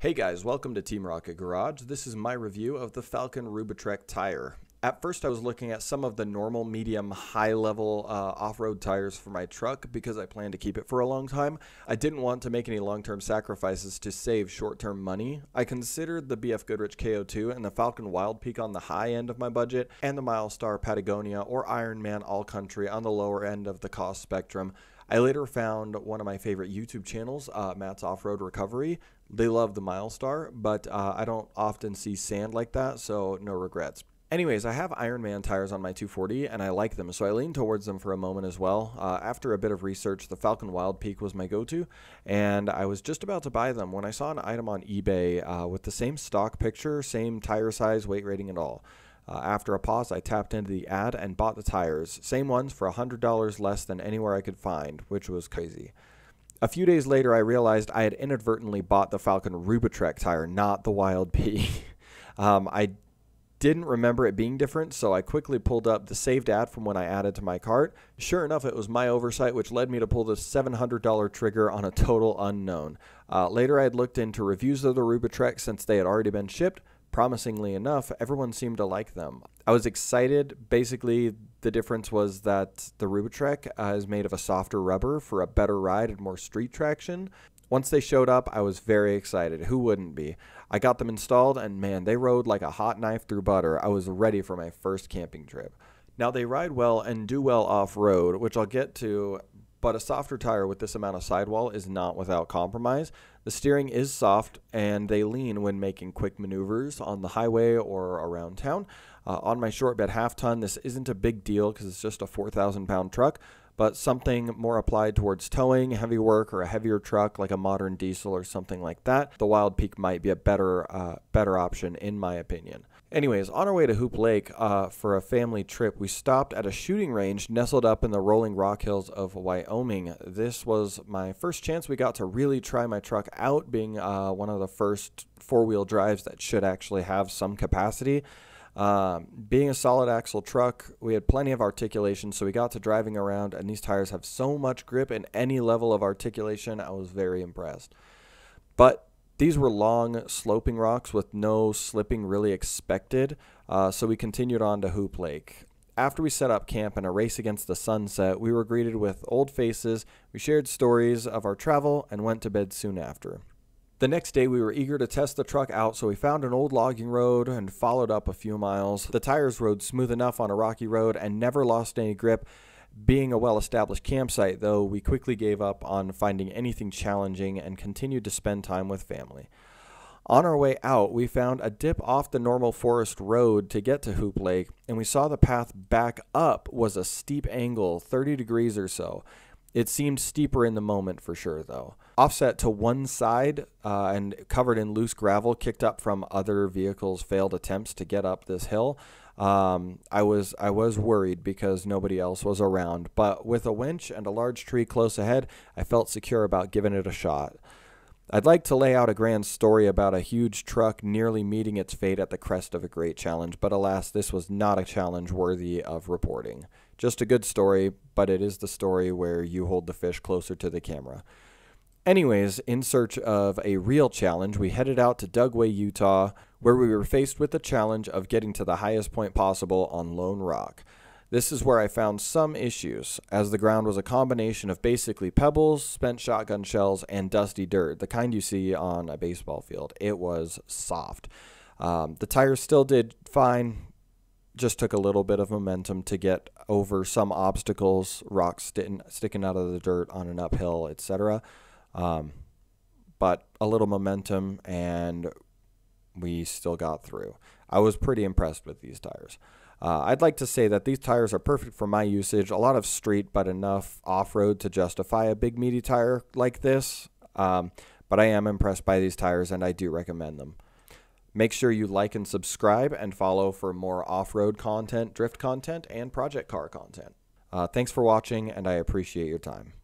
Hey guys, welcome to Team Rocket Garage. This is my review of the Falcon Rubitrek tire. At first I was looking at some of the normal, medium, high level uh, off-road tires for my truck because I plan to keep it for a long time. I didn't want to make any long-term sacrifices to save short-term money. I considered the BF Goodrich KO2 and the Falcon Wild Peak on the high end of my budget and the Milestar Patagonia or Ironman All Country on the lower end of the cost spectrum. I later found one of my favorite YouTube channels, uh, Matt's Off Road Recovery. They love the Milestar, but uh, I don't often see sand like that, so no regrets. Anyways, I have Ironman tires on my 240 and I like them, so I leaned towards them for a moment as well. Uh, after a bit of research, the Falcon Wild Peak was my go to, and I was just about to buy them when I saw an item on eBay uh, with the same stock picture, same tire size, weight rating, and all. Uh, after a pause, I tapped into the ad and bought the tires, same ones for $100 less than anywhere I could find, which was crazy. A few days later, I realized I had inadvertently bought the Falcon Rubitrek tire, not the Wild Bee. um, I didn't remember it being different, so I quickly pulled up the saved ad from when I added to my cart. Sure enough, it was my oversight, which led me to pull the $700 trigger on a total unknown. Uh, later, I had looked into reviews of the Rubitrek since they had already been shipped, promisingly enough, everyone seemed to like them. I was excited. Basically, the difference was that the Rubitrek uh, is made of a softer rubber for a better ride and more street traction. Once they showed up, I was very excited. Who wouldn't be? I got them installed, and man, they rode like a hot knife through butter. I was ready for my first camping trip. Now, they ride well and do well off road, which I'll get to, but a softer tire with this amount of sidewall is not without compromise. The steering is soft and they lean when making quick maneuvers on the highway or around town. Uh, on my short bed half ton, this isn't a big deal because it's just a 4,000 pound truck, but something more applied towards towing, heavy work, or a heavier truck like a modern diesel or something like that, the Wild Peak might be a better, uh, better option in my opinion. Anyways, on our way to Hoop Lake uh, for a family trip, we stopped at a shooting range nestled up in the rolling rock hills of Wyoming. This was my first chance we got to really try my truck out, being uh, one of the first four wheel drives that should actually have some capacity. Um, being a solid axle truck, we had plenty of articulation, so we got to driving around, and these tires have so much grip and any level of articulation. I was very impressed. But these were long, sloping rocks with no slipping really expected, uh, so we continued on to Hoop Lake. After we set up camp in a race against the sunset, we were greeted with old faces, we shared stories of our travel, and went to bed soon after. The next day, we were eager to test the truck out, so we found an old logging road and followed up a few miles. The tires rode smooth enough on a rocky road and never lost any grip, being a well established campsite, though we quickly gave up on finding anything challenging and continued to spend time with family. On our way out, we found a dip off the normal forest road to get to Hoop Lake, and we saw the path back up was a steep angle, 30 degrees or so, it seemed steeper in the moment for sure, though. Offset to one side uh, and covered in loose gravel, kicked up from other vehicles' failed attempts to get up this hill. Um, I was I was worried because nobody else was around, but with a winch and a large tree close ahead, I felt secure about giving it a shot. I'd like to lay out a grand story about a huge truck nearly meeting its fate at the crest of a great challenge, but alas, this was not a challenge worthy of reporting. Just a good story, but it is the story where you hold the fish closer to the camera. Anyways, in search of a real challenge, we headed out to Dugway, Utah, where we were faced with the challenge of getting to the highest point possible on Lone Rock. This is where I found some issues, as the ground was a combination of basically pebbles, spent shotgun shells, and dusty dirt, the kind you see on a baseball field. It was soft. Um, the tires still did fine, just took a little bit of momentum to get over some obstacles, rocks sticking sticking out of the dirt on an uphill, etc. Um, but a little momentum, and we still got through. I was pretty impressed with these tires. Uh, I'd like to say that these tires are perfect for my usage. A lot of street, but enough off road to justify a big, meaty tire like this. Um, but I am impressed by these tires, and I do recommend them. Make sure you like and subscribe and follow for more off road content, drift content, and project car content. Uh, thanks for watching, and I appreciate your time.